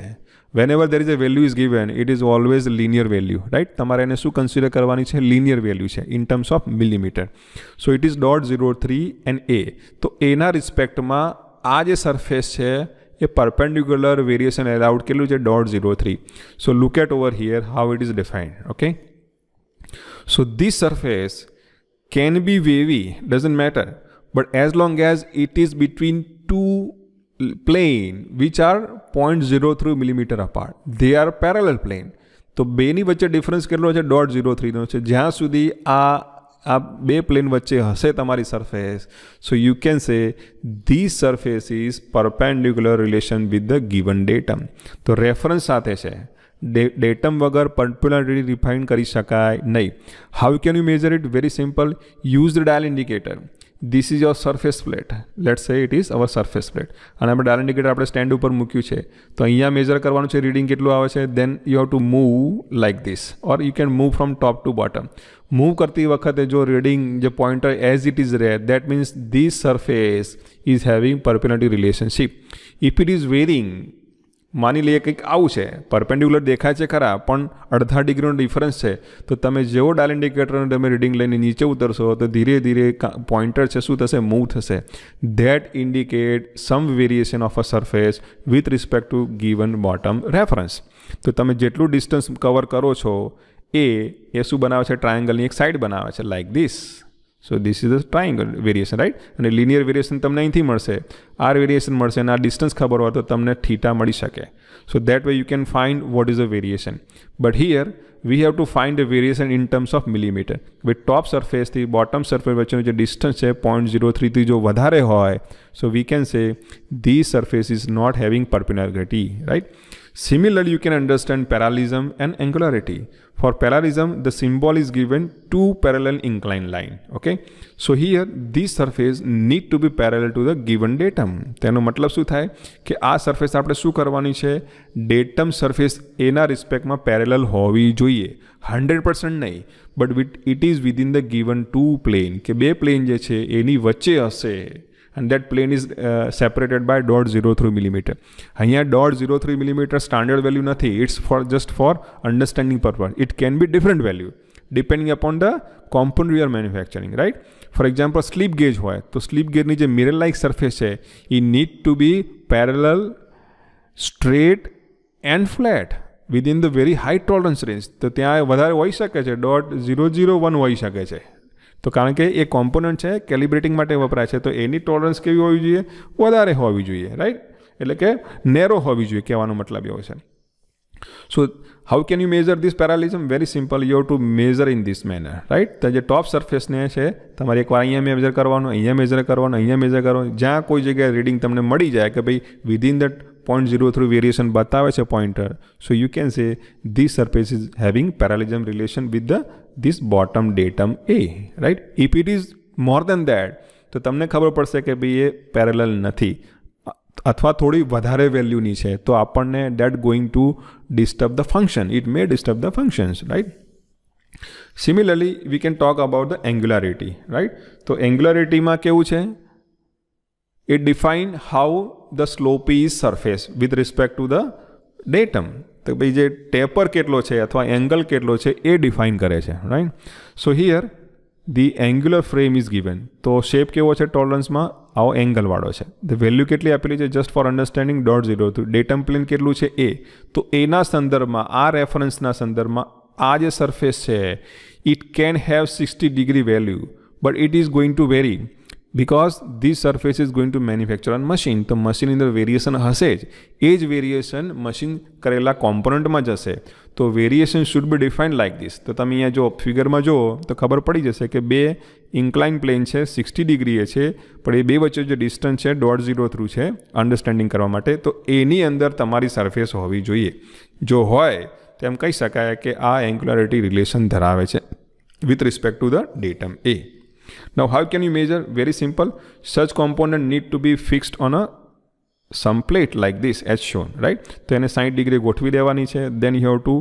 Speaker 1: whenever there is a value is given it is always linear value right tamare ene su consider karvani che linear value in terms of millimeter so it is dot 03 and a to a na respect ma aa surface che a perpendicular variation allowed के लिए dot zero three so look at over here how it is defined okay so this surface can be wavy doesn't matter but as long as it is between plane which are which zero 0.03 millimetre apart they are parallel plane તો બેની વચ્ચે difference કેટલો છે dot zero થ્રીનો છે જ્યાં સુધી આ આ બે પ્લેન વચ્ચે હશે તમારી surface so you can say this surface is perpendicular relation with the given datum તો રેફરન્સ સાથે છે ડેટમ વગર પર્ટિક્યુલરલી રિફાઇન કરી શકાય નહીં how can you measure it very simple use dial indicator this is your surface plate let say it is our surface plate અને આપણે dial indicator આપણે સ્ટેન્ડ ઉપર મૂક્યું છે તો અહીંયા મેજર કરવાનું છે રીડિંગ કેટલું આવે છે then you have to move like this or you can move from top to bottom move કરતી વખતે જો રીડિંગ જે પોઇન્ટર એઝ ઇટ ઇઝ રે that means this surface is having perpendicularity relationship if it is varying માની લઈએ કંઈક આવું છે પરપેન્ડિક્યુલર દેખાય છે ખરા પણ અડધા ડિગ્રીનો ડિફરન્સ છે તો તમે જેવો ડાલ ઇન્ડિકેટરને તમે રીડિંગ લઈને નીચે ઉતરશો તો ધીરે ધીરે પોઇન્ટર છે શું થશે મૂવ થશે that indicate some variation of a surface with respect to given bottom reference તો તમે જેટલું ડિસ્ટન્સ કવર કરો છો એ એ શું બનાવે છે ટ્રાયેંગલની એક સાઈડ બનાવે છે like this so this is the triangle variation right અને લિનિયર વેરિએશન તમને અહીંથી મળશે આર વેરિએશન મળશે અને આ ડિસ્ટન્સ ખબર હોય તો તમને થીટા મળી શકે so that way you can find what is a variation but here we have to find a variation in terms of millimetre હવે ટોપ સરફેસથી બોટમ સરફેસ વચ્ચેનું જે ડિસ્ટન્સ છે પોઈન્ટ ઝીરો થ્રીથી જો વધારે હોય so we can say the surface is not having perpendicularity right Similarly, you can understand parallelism and angularity. For parallelism, the symbol is given two parallel inclined line. Okay. So here this surface need to be parallel to the given datum. તેનો મતલબ શું થાય કે આ surface આપણે શું કરવાની છે ડેટમ સરફેસ એના રિસ્પેક્ટમાં પેરેલલ હોવી જોઈએ હંડ્રેડ પર્સન્ટ નહીં but with it is within the given two plane કે બે પ્લેન જે છે એની વચ્ચે હશે and that plane is uh, separated by 0.03 millimeter અહીંયા 0.03 millimeter standard value નથી it's for just for understanding purpose it can be different value depending upon the component you are manufacturing right for example slip gauge હોય તો slip gauge ની જે mirror like surface છે it need to be parallel straight and flat within the very high tolerance range તો ત્યાં વધારે હોઈ શકે છે ડોટ ઝીરો ઝીરો વન હોઈ શકે છે તો કારણ કે એ કોમ્પોનન્ટ છે કેલિબ્રેટિંગ માટે વપરાય છે તો એની ટોલરન્સ કેવી હોવી જોઈએ વધારે હોવી જોઈએ રાઈટ એટલે કે નેરો હોવી જોઈએ કહેવાનો મતલબ એવો છે so how can you measure this parallelism very simple You to measure in in this right right? તો જે ટોપ સરફેસને છે તમારે એકવાર અહીંયા મેજર કરવાનું અહીંયા મેજર કરવાનું અહીંયા મેજર કરવાનું જ્યાં કોઈ જગ્યાએ રીડિંગ તમને મળી જાય કે ભાઈ within the point zero three variation બતાવે છે pointer so you can say this surface is having parallelism relation with the this bottom datum A right if it is more than that તો તમને ખબર પડશે કે ભાઈ એ પેરેલલ નથી અથવા થોડી વધારે વેલ્યુની છે તો આપણને that going to disturb the function it may disturb the functions right similarly we can talk about the angularity right તો એંગ્યુલારિટીમાં કેવું છે it define how the slope is surface with respect to the datum તો ભાઈ જે taper કેટલો છે અથવા એંગલ કેટલો છે એ ડિફાઇન કરે છે right so here the angular frame is given તો શેપ કેવો છે ટોલરન્સમાં આવો એંગલવાળો છે ધ વેલ્યુ કેટલી આપેલી છે just for understanding dot zero two datum plane કેટલું છે એ તો એના સંદર્ભમાં આ રેફરન્સના સંદર્ભમાં આ જે સરફેસ છે it can have sixty degree value but it is going to vary because this surface is going to manufacture on machine તો મશીનની અંદર વેરિએશન હશે જ એ જ વેરિએશન મશીન કરેલા કોમ્પોનન્ટમાં જશે તો variation should be defined like this તો તમે અહીંયા જો ફિગરમાં જુઓ તો ખબર પડી જશે કે બે ઇન્કલાઇન પ્લેન છે સિક્સટી ડિગ્રીએ છે પણ એ બે વચ્ચે જે ડિસ્ટન્સ છે ડોટ ઝીરો થ્રુ છે અન્ડરસ્ટેન્ડિંગ કરવા માટે તો એની અંદર તમારી સરફેસ હોવી જોઈએ જો હોય તો એમ કહી શકાય કે આ એન્ગ્યુલારિટી રિલેશન ધરાવે છે with respect to the datum A Now, how can you measure very simple such component need to be fixed on a સમપ્લેટ plate like this as shown right તો એને સાઠ ડિગ્રી ગોઠવી દેવાની છે then you have to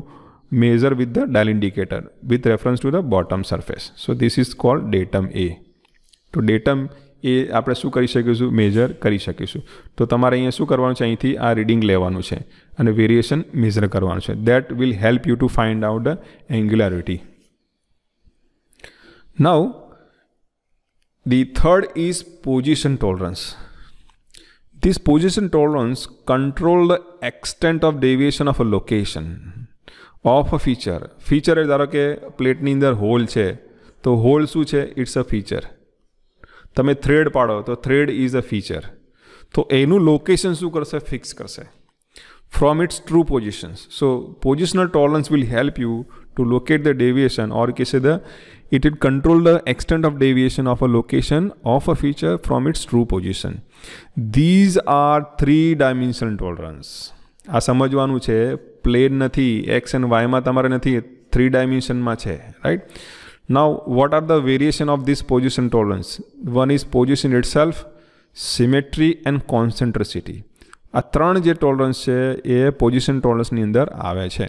Speaker 1: measure with the dial indicator with reference to the bottom surface so this is called datum A તો datum એ આપણે શું કરી શકીશું મેજર કરી શકીશું તો તમારે અહીંયા શું કરવાનું છે અહીંથી આ રીડિંગ લેવાનું છે અને વેરિએશન મેઝર કરવાનું છે that will help you to find out the angularity now the third is position tolerance This position tolerance control the extent of deviation of a location of a feature feature એ ધારો કે પ્લેટની અંદર hall છે તો hole શું છે it's a feature તમે થ્રેડ પાડો તો થ્રેડ ઇઝ અ ફીચર તો એનું લોકેશન શું કરશે ફિક્સ કરશે from its true positions. So positional tolerance will help you to locate the deviation or you can say the it will control the extent of deviation of a location of a feature from its true position. These are three dimensional tolerance. આ સમજવાનું છે plane નથી x and વાયમાં તમારે નથી three ડાયમેન્શનમાં છે right now what are the variation of this position tolerance one is position itself symmetry and concentricity આ ત્રણ જે ટોલરન્સ છે એ પોઝિશન ટોલરન્સની અંદર આવે છે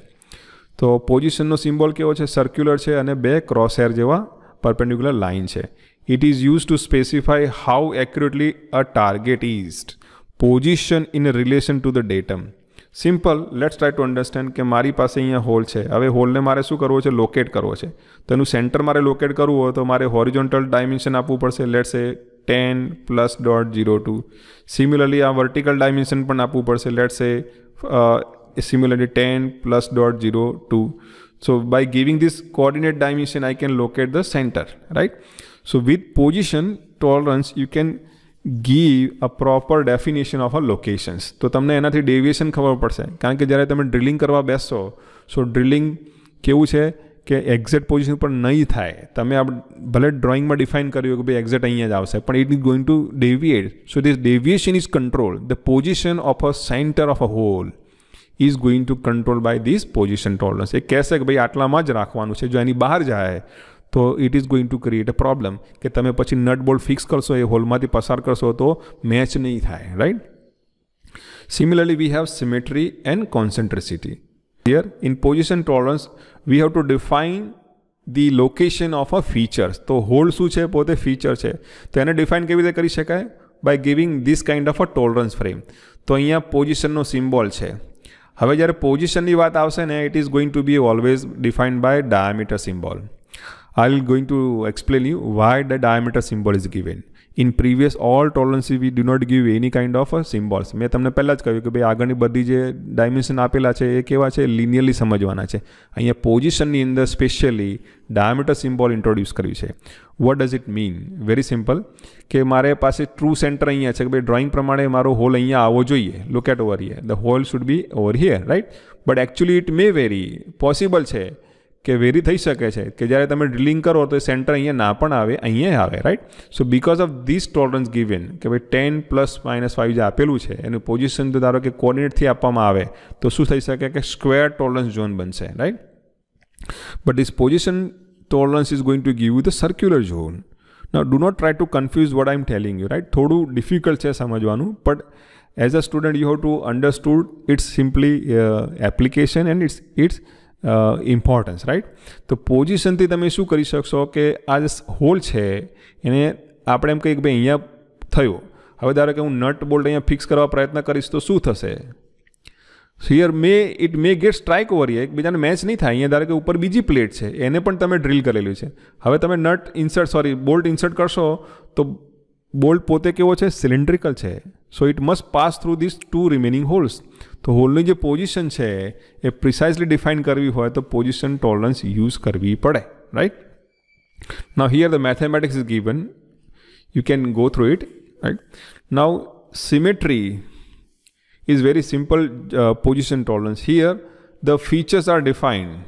Speaker 1: તો પોઝિશનનો સિમ્બોલ કેવો છે સર્ક્યુલર છે અને બે ક્રોસ હેર જેવા પરપેન્ડિક્યુલર લાઇન છે it is use to specify how accurately a target is position in relation to the datum simple let's try to understand કે મારી પાસે અહીંયા હોલ છે હવે હોલને મારે શું કરવો છે લોકેટ કરવો છે તો એનું સેન્ટર મારે લોકેટ કરવું હોય તો મારે હોરિઝોન્ટલ ડાયમેન્શન આપવું પડશે let's a ten plus dot zero two similarly આ વર્ટિકલ ડાયમેન્શન પણ આપવું પડશે let's a similarly 10 plus dot 0 2 so by giving this coordinate dimension i can locate the center right so with position tolerance you can give a proper definition of a locations so tamne enathi deviation khabar padse karan ke jare tame drilling karva besho so drilling kevu che ke exit position par nahi thai tame ab bullet drawing ma define karyo ke exit exact ahiya j avse but it is going to deviate so this deviation is control the position of a center of a hole is going to control by this position tolerance એ કહેશે કે ભાઈ આટલામાં જ રાખવાનું છે જો એની બહાર જાય તો it is going to create a problem કે તમે પછી નટ બોલ્ટ ફિક્સ કરશો એ હોલમાંથી પસાર કરશો તો મેચ નહીં થાય right similarly we have symmetry and concentricity here in position tolerance we have to define the location of a features તો હોલ શું છે પોતે ફીચર છે તો એને ડિફાઇન કેવી રીતે કરી શકાય by giving this kind of a tolerance frame તો અહીંયા પોઝિશનનો સિમ્બોલ છે હવે જ્યારે પોઝિશનની વાત આવશે ને it is going to be always defined by diameter symbol I'll going to explain you why the diameter symbol is given in previous all tolerances we do not give any kind of symbols મેં તમને પહેલાં જ કહ્યું કે ભાઈ આગળની બધી જે ડાયમેન્શન આપેલા છે એ કેવા છે લિનિયરલી સમજવાના છે અહીંયા પોઝિશનની અંદર સ્પેશિયલી ડાયામીટર સિમ્બોલ ઇન્ટ્રોડ્યુસ કર્યું છે what does it mean very simple કે મારે પાસે ટ્રુ સેન્ટર અહીંયા છે કે ભાઈ ડ્રોઈંગ પ્રમાણે મારો હોલ અહીંયા આવવો જોઈએ look at over here the hole should be over here right but actually it may very possible છે કે વેરી થઈ શકે છે કે જ્યારે તમે ડ્રિલિંગ કરો તો એ સેન્ટર અહીંયા ના પણ આવે અહીંયા આવે રાઈટ so because of this tolerance given કે ભાઈ ટેન પ્લસ માઇનસ ફાઇવ જે આપેલું છે એનું પોઝિશન તો ધારો કે કોર્ડિનેટથી આપવામાં આવે તો શું થઈ શકે કે સ્ક્વેર ટોલરન્સ ઝોન બનશે right but this position tolerance is going to give you the circular zone ના do not try to confuse what I am telling you right થોડું ડિફિકલ્ટ છે સમજવાનું but as a student you have to understood it's simply application and it's it's importance right તો પોઝિશનથી તમે શું કરી શકશો કે આ જે હોલ છે એને આપણે એમ કહીએ કે ભાઈ અહીંયા થયો હવે ધારો કે હું નટ બોલ્ટ અહીંયા ફિક્સ કરવા પ્રયત્ન કરીશ તો શું થશે here may it may get strike over એક બીજાને મેચ નહીં થાય અહીંયા ધારો કે ઉપર બીજી પ્લેટ છે એને પણ તમે ડ્રિલ કરેલી છે હવે તમે nut insert sorry bolt insert કરશો તો બોલ્ટ પોતે કેવો છે સિલિન્ડ્રિકલ છે so it must pass through this two remaining holes તો હોલની જે પોઝિશન છે એ પ્રિસાઇઝલી ડિફાઇન કરવી હોય તો પોઝિશન ટોલરન્સ યુઝ કરવી પડે right now here the mathematics is given you can go through it right now symmetry is very simple position tolerance here the features are defined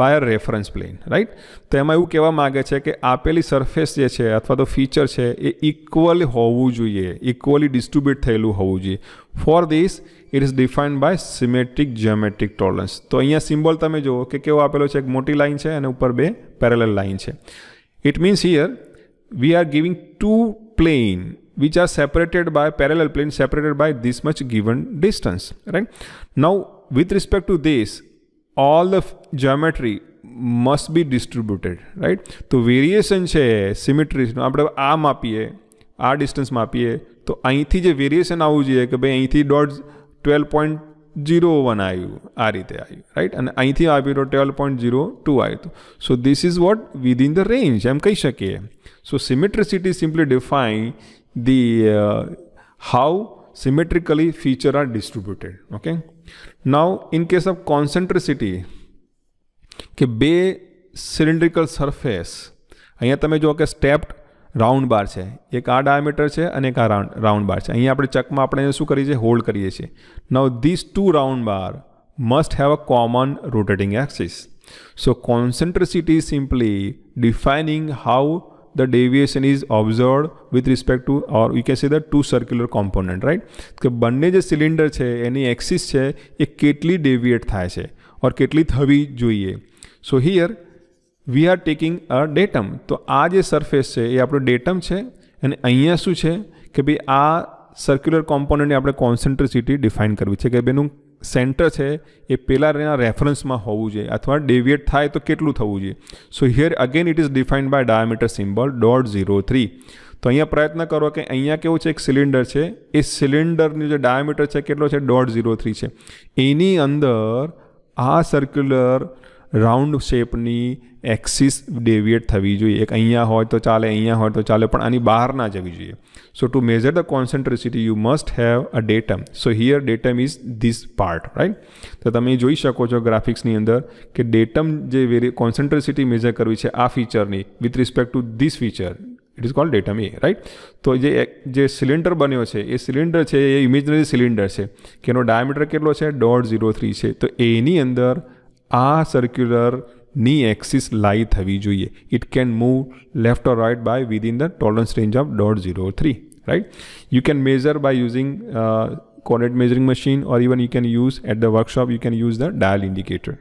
Speaker 1: by reference plane right તો એમાં એવું કહેવા માગે છે કે આપેલી સરફેસ જે છે અથવા તો ફીચર છે એ ઇક્વલ હોવું જોઈએ ઇક્વલી ડિસ્ટ્રીબ્યુટ થયેલું હોવું જોઈએ for this it is defined by symmetric geometric tolerance તો અહીંયા સિમ્બોલ તમે જુઓ કે કેવો આપેલો છે એક મોટી લાઇન છે અને ઉપર બે પેરેલલ લાઇન છે it means here we are giving two plane which are separated by parallel plane separated by this much given distance right now with respect to this all the geometry must be distributed right તો variation છે સિમેટ્રીસનું આપણે આ માપીએ આ distance માપીએ તો અહીંથી જે વેરિએશન આવવું જોઈએ કે ભાઈ અહીંથી દોઢ ट्वेल्व पॉइंट जीरो वन आयु आ रीते राइट अने अँ थी आप ट्वेल्व पॉइंट जीरो टू आयु तो so this is what within the range एम कही सकिए so symmetricity simply define the how symmetrically feature are distributed okay now in case of concentricity के बे सिलिंड्रिकल सरफेस अँ ते जो कि स्टेप्ड રાઉન્ડ બાર છે એક આ ડાયામીટર છે અને એક આ રાઉન્ડ રાઉન્ડ બાર છે અહીંયા આપણે ચકમાં આપણે શું કરીએ છીએ હોલ્ડ કરીએ છીએ now this two round bar must have a common rotating axis so concentricity simply defining how the deviation is observed with respect to or you can see the two circular component right કે બંને જે cylinder છે એની axis છે એ કેટલી ડેવિએટ થાય છે ઓર કેટલી થવી જોઈએ so here we are taking a datum તો આ જે સરફેસ છે એ આપણું ડેટમ છે અને અહીંયા શું છે કે ભાઈ આ સર્ક્યુલર કોમ્પોનન્ટની આપણે કોન્સન્ટ્રિસિટી ડિફાઇન કરવી છે કે ભાઈનું સેન્ટર છે એ એના રેફરન્સમાં હોવું જોઈએ અથવા ડેવિએટ થાય તો કેટલું થવું જોઈએ so here again it is defined by diameter symbol dot zero three તો અહીંયા પ્રયત્ન કરો કે અહીંયા કેવું છે એક સિલિન્ડર છે એ સિલિન્ડરનું જે ડાયામીટર છે કેટલો છે ડોટ ઝીરો થ્રી છે એની અંદર આ સર્ક્યુલર રાઉન્ડ શેપની એક્સિસ ડેવિએટ થવી જોઈએ એક અહીંયા હોય તો ચાલે અહીંયા હોય તો ચાલે પણ આની બહાર ના જવી જોઈએ so to measure the concentricity you must have a datum so here datum is this part right તો તમે જોઈ શકો છો ગ્રાફિક્સની અંદર કે ડેટમ જે વેરી કોન્સન્ટ્રેસિટી મેઝર કરવી છે આ ફીચરની with respect to this feature it is called datum A right તો જે જે સિલિન્ડર બન્યો છે એ સિલિન્ડર છે એ ઇમેજનરી સિલિન્ડર છે કે એનો ડાયામીટર કેટલો છે દોઢ ઝીરો થ્રી છે તો એની અંદર આ સર્ક્યુલર knee axis લાઈ થવી જોઈએ it can move left or right by within the tolerance range of dot zero three right you can measure by using coordinate measuring machine or even you can use at the workshop you can use the dial indicator